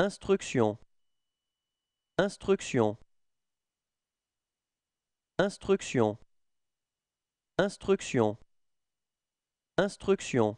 Instruction. Instruction. Instruction. Instruction. Instruction.